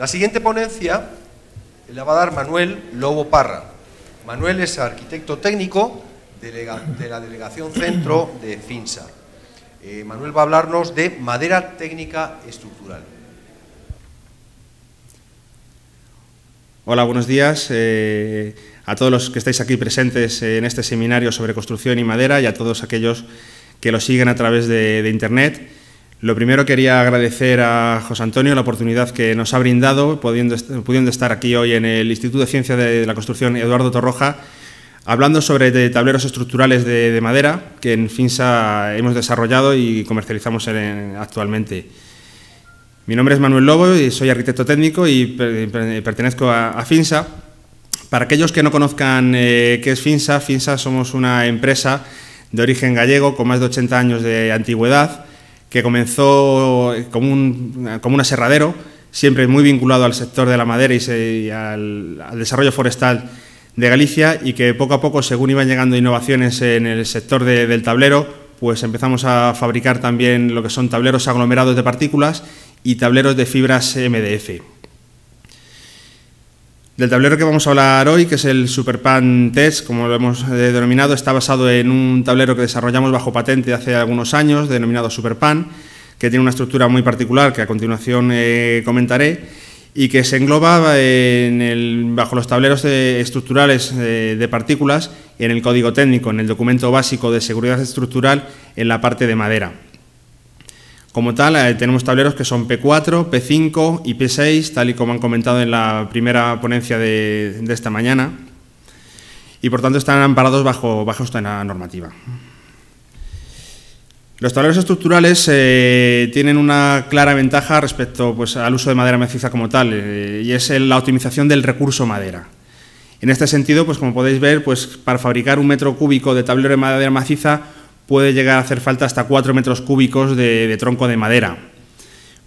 La siguiente ponencia la va a dar Manuel Lobo Parra. Manuel es arquitecto técnico de la Delegación Centro de FINSA. Eh, Manuel va a hablarnos de madera técnica estructural. Hola, buenos días eh, a todos los que estáis aquí presentes en este seminario sobre construcción y madera y a todos aquellos que lo siguen a través de Internet. Lo primero quería agradecer a José Antonio la oportunidad que nos ha brindado, pudiendo, estar aquí hoy en el Instituto de Ciencia de la Construcción Eduardo Torroja, hablando sobre tableros estructurales de, madera que en FINSA hemos desarrollado y comercializamos actualmente. Mi nombre es Manuel Lobo y soy arquitecto técnico y pertenezco a, FINSA. Para aquellos que no conozcan eh, qué es FINSA, FINSA somos una empresa de origen gallego con más de 80 años de antigüedad que comenzó como un, como un aserradero, siempre muy vinculado al sector de la madera y, al, desarrollo forestal de Galicia y que poco a poco, según iban llegando innovaciones en el sector del tablero, pues empezamos a fabricar también lo que son tableros aglomerados de partículas y tableros de fibras MDF. Del tablero que vamos a hablar hoy, que es el Superpan Test, como lo hemos eh, denominado, está basado en un tablero que desarrollamos bajo patente hace algunos años, denominado Superpan, que tiene una estructura muy particular que a continuación eh, comentaré y que se engloba eh, bajo los tableros estructurales de, de partículas en el código técnico, en el documento básico de seguridad estructural en la parte de madera. Como tal, eh, tenemos tableros que son P4, P5 y P6, tal y como han comentado en la primera ponencia de, esta mañana, y por tanto están amparados bajo, bajo esta normativa. Los tableros estructurales eh, tienen una clara ventaja respecto pues, al uso de madera maciza como tal, eh, y es la optimización del recurso madera. En este sentido, pues como podéis ver, pues, para fabricar un metro cúbico de tablero de madera maciza puede llegar a hacer falta hasta 4 metros cúbicos de, tronco de madera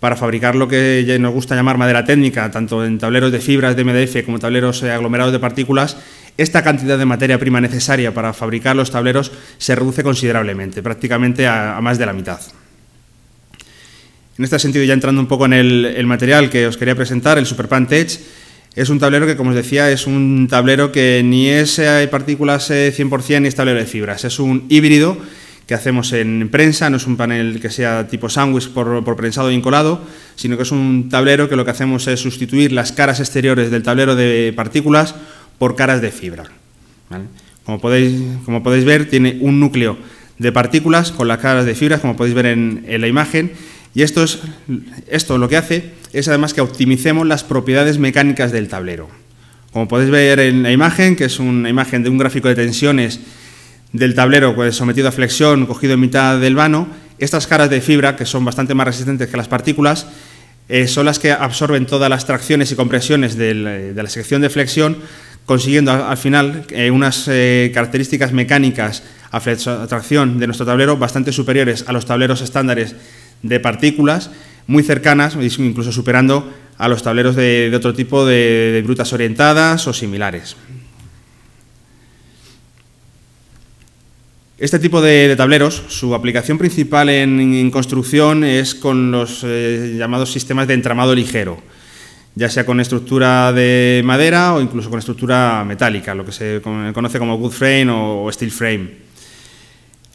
para fabricar lo que nos gusta llamar madera técnica, tanto en tableros de fibras de MDF como tableros eh, aglomerados de partículas, esta cantidad de materia prima necesaria para fabricar los tableros se reduce considerablemente, prácticamente a, más de la mitad. En este sentido, ya entrando un poco en el, material que os quería presentar, el Superpan Edge... es un tablero que, como os decía, es un tablero que ni es eh, partículas 100% eh, ni es tablero de fibras, es un híbrido que hacemos en prensa, no es un panel que sea tipo sándwich por, por, prensado y encolado, sino que es un tablero que lo que hacemos es sustituir las caras exteriores del tablero de partículas por caras de fibra. Como, podéis, como podéis ver, tiene un núcleo de partículas con las caras de fibras, como podéis ver en, la imagen, y esto, es, esto lo que hace es además que optimicemos las propiedades mecánicas del tablero. Como podéis ver en la imagen, que es una imagen de un gráfico de tensiones del tablero pues, sometido a flexión, cogido en mitad del vano, estas caras de fibra, que son bastante más resistentes que las partículas, eh, son las que absorben todas las tracciones y compresiones eh, de la sección de flexión, consiguiendo al, final eh, unas características mecánicas a, tracción de nuestro tablero bastante superiores a los tableros estándares de partículas, muy cercanas, incluso superando a los tableros de, otro tipo de brutas orientadas o similares. Este tipo de, tableros, su aplicación principal en, construcción es con los eh, llamados sistemas de entramado ligero, ya sea con estructura de madera o incluso con estructura metálica, lo que se conoce como wood frame o, steel frame.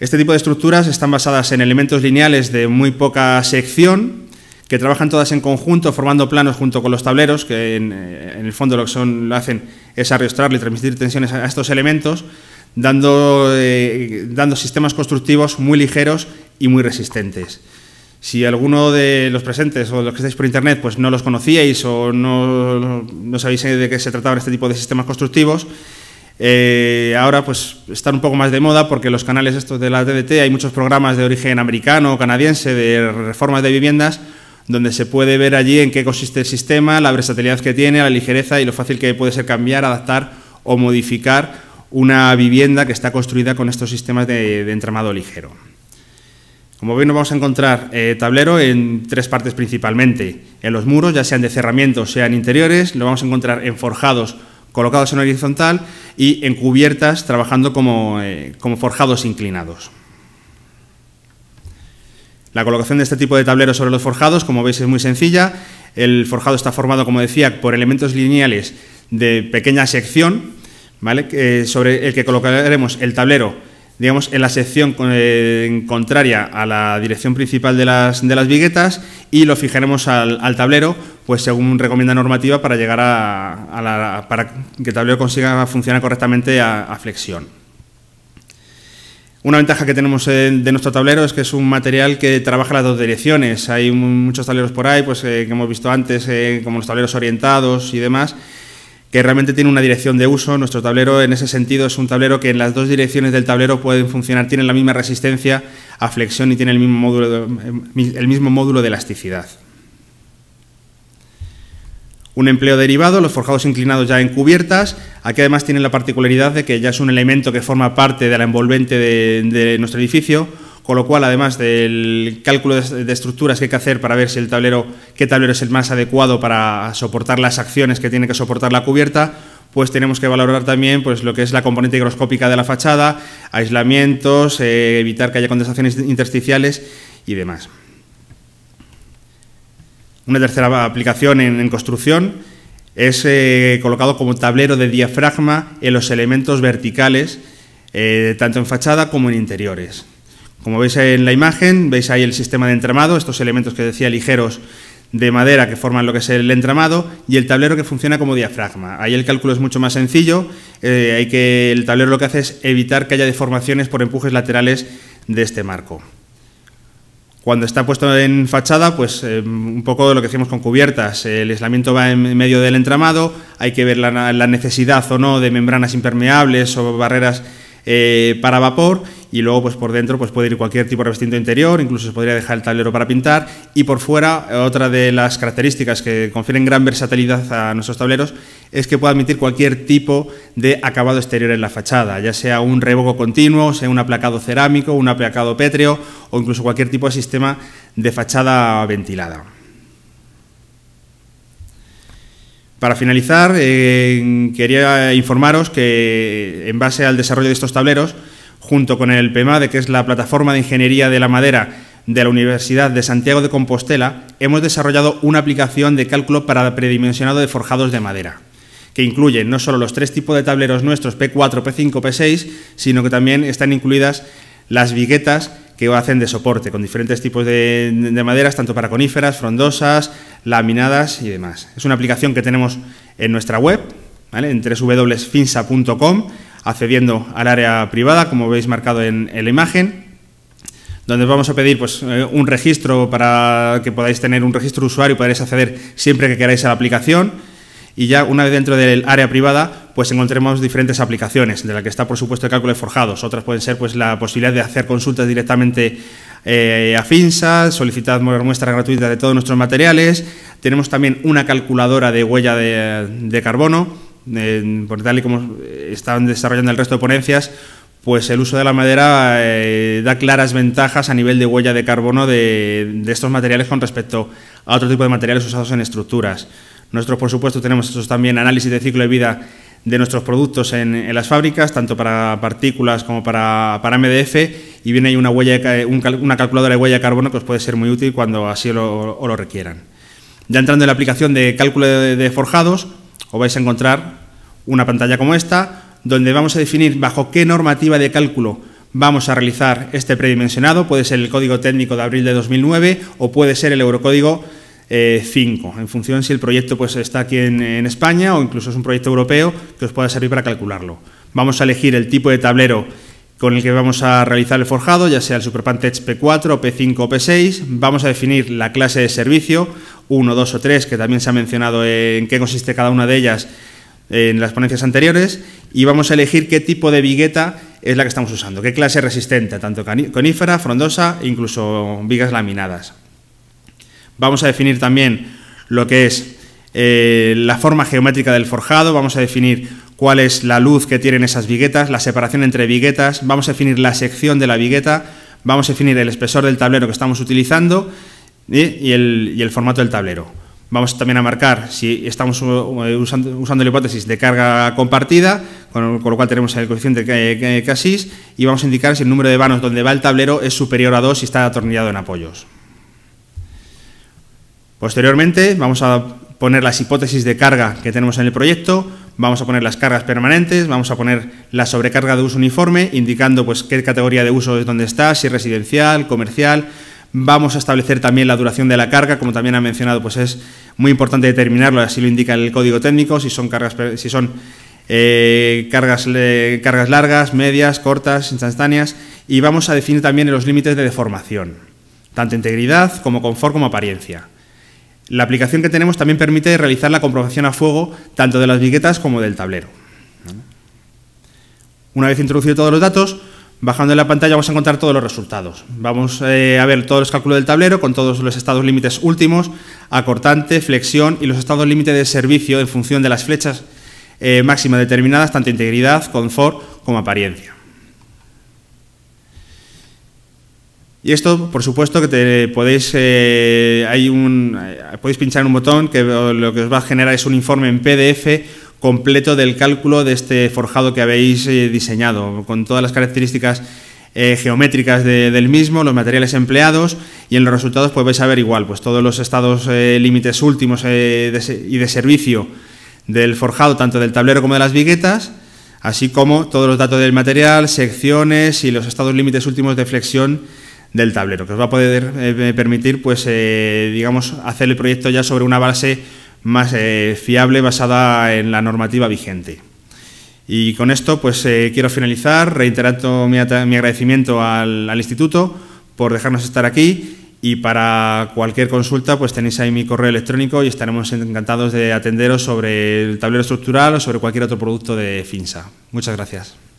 Este tipo de estructuras están basadas en elementos lineales de muy poca sección, que trabajan todas en conjunto, formando planos junto con los tableros, que en, eh, el fondo lo que son, hacen es arrastrarle y transmitir tensiones a estos elementos, dando, eh, dando sistemas constructivos muy ligeros y muy resistentes. Si alguno de los presentes o los que estáis por internet pues no los conocíais o no, no sabéis de qué se trataban este tipo de sistemas constructivos, eh, ahora pues están un poco más de moda porque los canales estos de la DDT... hay muchos programas de origen americano o canadiense de reformas de viviendas donde se puede ver allí en qué consiste el sistema, la versatilidad que tiene, la ligereza y lo fácil que puede ser cambiar, adaptar o modificar una vivienda que está construida con estos sistemas de, entramado ligero. Como veis, nos vamos a encontrar eh, tablero en tres partes principalmente. En los muros, ya sean de cerramiento, sean interiores, lo vamos a encontrar en forjados colocados en horizontal y en cubiertas trabajando como, eh, como forjados inclinados. La colocación de este tipo de tableros sobre los forjados, como veis, es muy sencilla. El forjado está formado, como decía, por elementos lineales de pequeña sección eh, sobre el que colocaremos el tablero, digamos, en la sección eh, contraria a la dirección principal de las, de las viguetas y lo fijaremos al, tablero, pues según recomienda normativa, para llegar a, que el tablero consiga funcionar correctamente a, flexión. Una ventaja que tenemos eh, de nuestro tablero es que es un material que trabaja las dos direcciones. Hay muchos tableros por ahí, pues que hemos visto antes, como los tableros orientados y demás, que realmente tiene una dirección de uso. Nuestro tablero en ese sentido es un tablero que en las dos direcciones del tablero pueden funcionar, tienen la misma resistencia a flexión y tiene el mismo módulo de, eh, el mismo módulo de elasticidad. Un empleo derivado, los forjados inclinados ya en cubiertas. Aquí además tienen la particularidad de que ya es un elemento que forma parte de la envolvente de nuestro edificio, con lo cual además del cálculo de estructuras que hay que hacer para ver si el tablero, qué tablero es el más adecuado para soportar las acciones que tiene que soportar la cubierta, pues tenemos que valorar también pues, lo que es la componente higroscópica de la fachada, aislamientos, eh, evitar que haya condensaciones intersticiales y demás. Una tercera aplicación en, construcción es eh, colocado como tablero de diafragma en los elementos verticales, eh, tanto en fachada como en interiores. Como veis en la imagen, veis ahí el sistema de entramado, estos elementos que decía ligeros de madera que forman lo que es el entramado y el tablero que funciona como diafragma. Ahí el cálculo es mucho más sencillo, eh, que, el tablero lo que hace es evitar que haya deformaciones por empujes laterales de este marco. Cuando está puesto en fachada, pues eh, un poco de lo que hacemos con cubiertas, el aislamiento va en medio del entramado, hay que ver la, necesidad o no de membranas impermeables o barreras eh, para vapor y luego pues por dentro pues puede ir cualquier tipo de revestimiento interior, incluso se podría dejar el tablero para pintar y por fuera eh, otra de las características que confieren gran versatilidad a nuestros tableros es que puede admitir cualquier tipo de acabado exterior en la fachada, ya sea un revoco continuo, sea un aplacado cerámico, un aplacado pétreo o incluso cualquier tipo de sistema de fachada ventilada. Para finalizar, eh, quería informaros que en base al desarrollo de estos tableros, junto con el PEMADE, que es la plataforma de ingeniería de la madera de la Universidad de Santiago de Compostela, hemos desarrollado una aplicación de cálculo para predimensionado de forjados de madera, que incluye no solo los tres tipos de tableros nuestros, P4, P5, P6, sino que también están incluidas las viguetas que hacen de soporte, con diferentes tipos de, maderas, tanto para coníferas, frondosas, laminadas y demás. Es una aplicación que tenemos en nuestra web, en www.finsa.com accediendo al área privada, como veis marcado en, la imagen, donde vamos a pedir pues, eh, un registro para que podáis tener un registro de usuario y podáis acceder siempre que queráis a la aplicación. Y ya una vez dentro del área privada, pues encontremos diferentes aplicaciones, de la que está por supuesto el cálculo de forjados. Otras pueden ser pues, la posibilidad de hacer consultas directamente eh, a FINSA, solicitar muestras gratuitas de todos nuestros materiales. Tenemos también una calculadora de huella de carbono por tal y como están desarrollando el resto de ponencias, pues el uso de la madera eh, da claras ventajas a nivel de huella de carbono de, estos materiales con respecto a otro tipo de materiales usados en estructuras. Nosotros, por supuesto, tenemos también análisis de ciclo de vida de nuestros productos en, las fábricas, tanto para partículas como para, MDF, y viene ahí una, huella un calculadora de huella de carbono que os puede ser muy útil cuando así lo, lo requieran. Ya entrando en la aplicación de cálculo de forjados, os vais a encontrar una pantalla como esta, donde vamos a definir bajo qué normativa de cálculo vamos a realizar este predimensionado. Puede ser el código técnico de abril de 2009 o puede ser el eurocódigo 5, eh, en función si el proyecto pues, está aquí en, en, España o incluso es un proyecto europeo que os pueda servir para calcularlo. Vamos a elegir el tipo de tablero con el que vamos a realizar el forjado, ya sea el Superpantech P4, P5 o P6. Vamos a definir la clase de servicio, 1, 2 o 3, que también se ha mencionado en qué consiste cada una de ellas en las ponencias anteriores, y vamos a elegir qué tipo de vigueta es la que estamos usando, qué clase resistente, tanto conífera, frondosa e incluso vigas laminadas. Vamos a definir también lo que es eh, la forma geométrica del forjado, vamos a definir cuál es la luz que tienen esas viguetas, la separación entre viguetas, vamos a definir la sección de la vigueta, vamos a definir el espesor del tablero que estamos utilizando y el, formato del tablero. Vamos también a marcar si estamos usando, la hipótesis de carga compartida, con, lo cual tenemos el coeficiente casis, y vamos a indicar si el número de vanos donde va el tablero es superior a 2 y está atornillado en apoyos. Posteriormente vamos a poner las hipótesis de carga que tenemos en el proyecto, vamos a poner las cargas permanentes, vamos a poner la sobrecarga de uso uniforme, indicando pues, qué categoría de uso es donde está, si es residencial, comercial. Vamos a establecer también la duración de la carga, como también ha mencionado, pues es muy importante determinarlo, así lo indica el código técnico, si son cargas, si son eh, cargas largas, medias, cortas, instantáneas, y vamos a definir también los límites de deformación, tanto integridad como confort como apariencia. La aplicación que tenemos también permite realizar la comprobación a fuego tanto de las viguetas como del tablero. Una vez introducidos todos los datos, bajando en la pantalla vamos a encontrar todos los resultados. Vamos eh, a ver todos los cálculos del tablero con todos los estados límites últimos, acortante, flexión y los estados límite de servicio en función de las flechas eh, máximas determinadas, tanto integridad, confort como apariencia. Y esto, por supuesto, que te podéis, eh, hay un, eh, podéis pinchar un botón que lo que os va a generar es un informe en PDF completo del cálculo de este forjado que habéis eh, diseñado, con todas las características geométricas del mismo, los materiales empleados y en los resultados podéis pues, vais ver igual, pues todos los estados límites últimos y de servicio del forjado, tanto del tablero como de las viguetas, así como todos los datos del material, secciones y los estados límites últimos de flexión del tablero, que os va a poder eh, permitir, pues, eh, digamos, hacer el proyecto ya sobre una base más eh, fiable basada en la normativa vigente. Y con esto, pues, quiero finalizar, reiterando mi, agradecimiento al, al, Instituto por dejarnos estar aquí y para cualquier consulta, pues tenéis ahí mi correo electrónico y estaremos encantados de atenderos sobre el tablero estructural o sobre cualquier otro producto de FINSA. Muchas gracias.